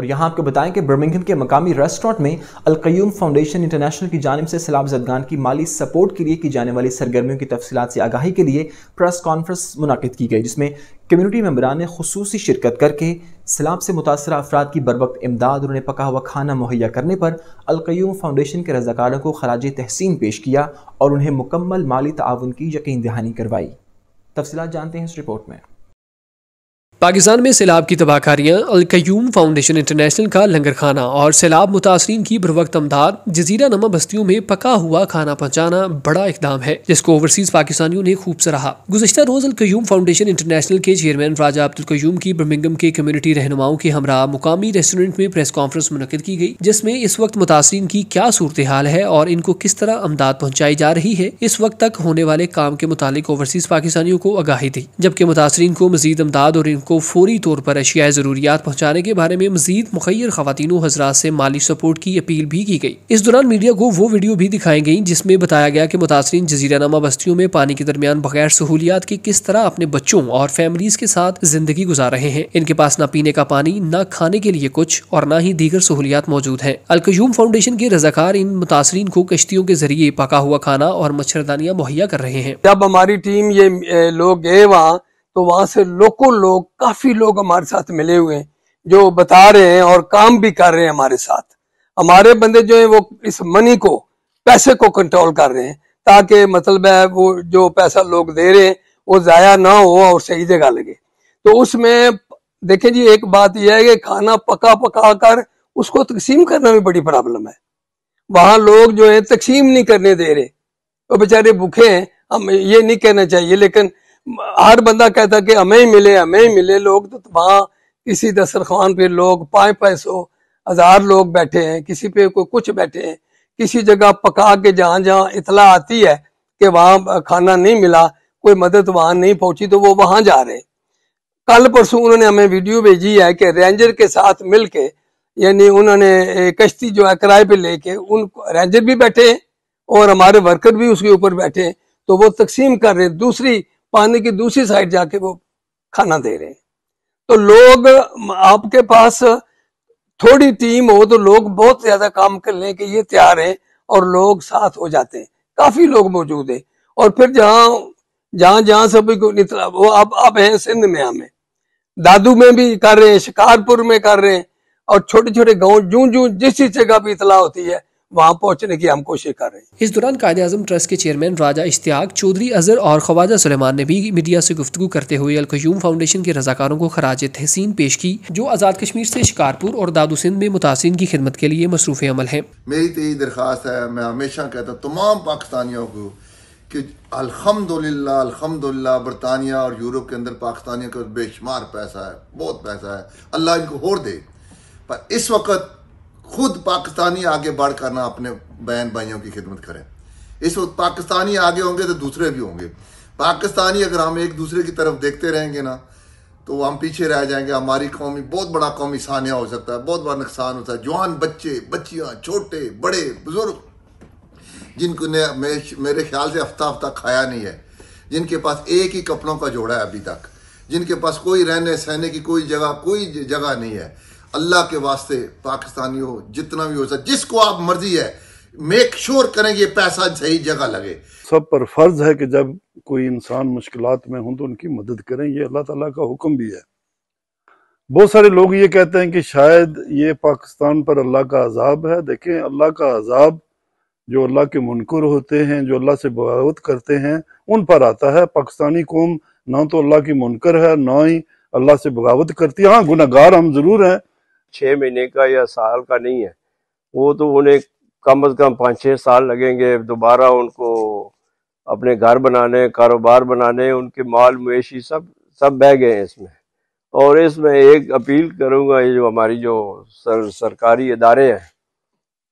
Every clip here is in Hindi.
और यहाँ आपको बताएं कि बर्मिंगम के मकामी रेस्टोरेंट में अलकयूम फाउंडेशन इंटरनेशनल की जानब से सैलाब जदगान की माली सपोर्ट के लिए की जाने वाली सरगर्मियों की तफसीत से आगाही के लिए प्रेस कॉन्फ्रेंस मुनद की गई जिसमें कम्यूनिटी मम्बरान ने खसूस शिरकत करके सैलाब से मुतासर अफराद की बरवक्त इमदाद और उन्हें पका हुआ खाना मुहैया करने पर अलकयूम फाउंडेशन के रजाकारों को खराज तहसीन पेश किया और उन्हें मुकम्मल माली ताउन की यकीन दहानी करवाई तफसीत जानते हैं इस रिपोर्ट में पाकिस्तान में सैलाब की तबाहकारियाँ अलकयूम फाउंडेशन इंटरनेशनल का लंगर खाना और सैलाब मुतासरीन की बरवक्त अमदाद जजीरा नमा बस्तियों में पका हुआ खाना पहुँचाना बड़ा इकदाम है जिसको ओवरसीज पाकिस्तानियों ने खूब सराहा गुजशत रोज अलकयूम फाउंडेशन इंटरनेशनल के चेयरमैन राजा कयूम की बर्मिंगम के कम्युनिटी रहनुमाओं के हमरा मुकामी रेस्टोरेंट में प्रेस कॉन्फ्रेंस मुनद की गई जिसमें इस वक्त मुतासरीन की क्या सूरत हाल है और इनको किस तरह अमदाद पहुँचाई जा रही है इस वक्त तक होने वाले काम के मुतालिक ओवरसीज पाकिस्तानियों को आगाही दी जबकि मुतासरीन को मजीद अमदाद और को फौरी तौर पर अशियाए ज़रूरियात पहुँचाने के बारे में मजीद मुखर खातिन हजरात से माली सपोर्ट की अपील भी की गई इस दौरान मीडिया को वो वीडियो भी दिखाई गई जिसमें बताया गया कि मुतासरी जजीरानामा बस्तियों में पानी के दरमियान बगैर सहूलियात के किस तरह अपने बच्चों और फैमिलीज के साथ जिंदगी गुजार रहे हैं इनके पास न पीने का पानी न खाने के लिए कुछ और न ही दीगर सहूलियात मौजूद है अलकयूम फाउंडेशन के रजाकार इन मुतासरी को कश्तियों के जरिए पका हुआ खाना और मच्छरदानियाँ मुहैया कर रहे हैं जब हमारी टीम ये लोग गए वहाँ तो वहां से लोगों लोग काफी लोग हमारे साथ मिले हुए हैं जो बता रहे हैं और काम भी कर रहे हैं हमारे साथ हमारे बंदे जो है वो इस मनी को पैसे को कंट्रोल कर रहे हैं ताकि मतलब है वो जो पैसा लोग दे रहे हैं वो ज़ाया ना हो और सही जगह लगे तो उसमें देखें जी एक बात यह है कि खाना पका पका कर उसको तकसीम करना भी बड़ी प्रॉब्लम है वहां लोग जो है तकसीम नहीं करने दे रहे तो बेचारे भूखे हैं हम ये नहीं कहना चाहिए लेकिन हर बंदा कहता कि हमें ही मिले हमें ही मिले लोग तो वहां इसी दस्तरखान पे लोग पाँच पाए सौ हजार लोग बैठे हैं किसी पे कोई कुछ बैठे हैं किसी जगह पका के जहां जहां इतला आती है कि वहां खाना नहीं मिला कोई मदद वहां नहीं पहुंची तो वो वहां जा रहे कल परसों उन्होंने हमें वीडियो भेजी है कि रेंजर के साथ मिल के यानी उन्होंने कश्ती जो है किराए पे लेके उन रेंजर भी बैठे और हमारे वर्कर भी उसके ऊपर बैठे तो वो तकसीम कर रहे दूसरी पानी की दूसरी साइड जाके वो खाना दे रहे हैं तो लोग आपके पास थोड़ी टीम हो तो लोग बहुत ज्यादा काम लें कि ये तैयार हैं और लोग साथ हो जाते हैं काफी लोग मौजूद हैं और फिर जहाँ जहाँ जहाँ सभी को निकला वो आप आप हैं सिंध में हमें दादू में भी कर रहे हैं शिकारपुर में कर रहे हैं और छोटे छोटे गांव जू जू जिस जगह भी इतला होती है वहाँ पहुँचने की हम कोशिश कर रहे हैं इस दौरान कायद अजम ट्रस्ट के चेयरमैन राजा इश्तियाक चौधरी अजहर और ख्वाजा सलेमान ने भी मीडिया से गुफ्तु करते हुए अलखयूम फाउंडेशन के रजाकारों को खराज तहसीन पेश की जो आज़ाद कश्मीर से शिकारपुर और दादू सिंध में मुतासिन की खिदमत के लिए मसरूफ़ अमल है मेरी तो यही दरख्वास्त है मैं हमेशा कहता तमाम पाकिस्तानियों को कि अल्हम्दुलिल्लाह अल्हम्दुलिल्लाह बरतानिया और यूरोप के अंदर पाकिस्तानियों का बेशुमार पैसा है बहुत पैसा है अल्लाह इनको और दे पर इस वक्त खुद पाकिस्तानी आगे बढ़ करना अपने बहन भाइयों की खिदमत करें इस वक्त पाकिस्तानी आगे होंगे तो दूसरे भी होंगे पाकिस्तानी अगर हम एक दूसरे की तरफ देखते रहेंगे ना तो हम पीछे रह जाएंगे हमारी कौमी बहुत बड़ा कौमी सानिया हो सकता है बहुत बड़ा नुकसान होता है जवान बच्चे बच्चियाँ छोटे बड़े बुजुर्ग जिनको ने मेरे ख्याल से हफ्ता हफ्ता खाया नहीं है जिनके पास एक ही कपड़ों का जोड़ा है अभी तक जिनके पास कोई रहने सहने की कोई जगह कोई जगह नहीं है अल्लाह के वास्ते पाकिस्तानी हो जितना भी हो सकता जिसको आप मर्जी है मेक श्योर करें ये पैसा सही जगह लगे सब पर फर्ज है कि जब कोई इंसान मुश्किल में हो तो उनकी मदद करें ये अल्लाह तला का हुक्म भी है बहुत सारे लोग ये कहते हैं कि शायद ये पाकिस्तान पर अल्लाह का अजाब है देखें अल्लाह का अजाब जो अल्लाह के मुनकर होते हैं जो अल्लाह से बगावत करते हैं उन पर आता है पाकिस्तानी कौम ना तो अल्लाह की मुनकर है ना ही अल्लाह से बगावत करती है हाँ गुनागार हम ज़रूर हैं छः महीने का या साल का नहीं है वो तो उन्हें कम अज़ कम पाँच छः साल लगेंगे दोबारा उनको अपने घर बनाने कारोबार बनाने उनके माल मवेशी सब सब बह गए हैं इसमें और इसमें एक अपील करूँगा ये जो हमारी जो सर, सरकारी इदारे हैं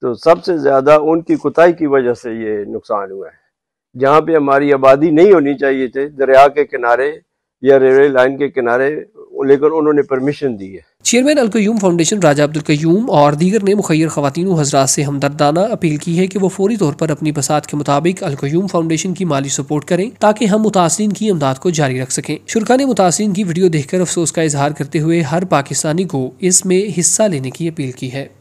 तो सबसे ज़्यादा उनकी कोताही की वजह से ये नुकसान हुआ है जहाँ पे हमारी आबादी नहीं होनी चाहिए थे दरिया के किनारे या रेलवे लाइन के किनारे लेकर उन्होंने परमिशन दी है चेयरमैन अलकयूम फाउंडेशन राजा अब्दुल कयूम और दीगर ने मुखर खातिन हजरात से हमदर्दाना अपील की है कि वो फौरी तौर पर अपनी बसात के मुताबिक अलकयूम फाउंडेशन की माली सपोर्ट करें ताकि हम मुतासरी की इमदाद को जारी रख सकें शुरखा ने मुतासरी की वीडियो देखकर अफसोस का इजहार करते हुए हर पाकिस्तानी को इसमें हिस्सा लेने की अपील की है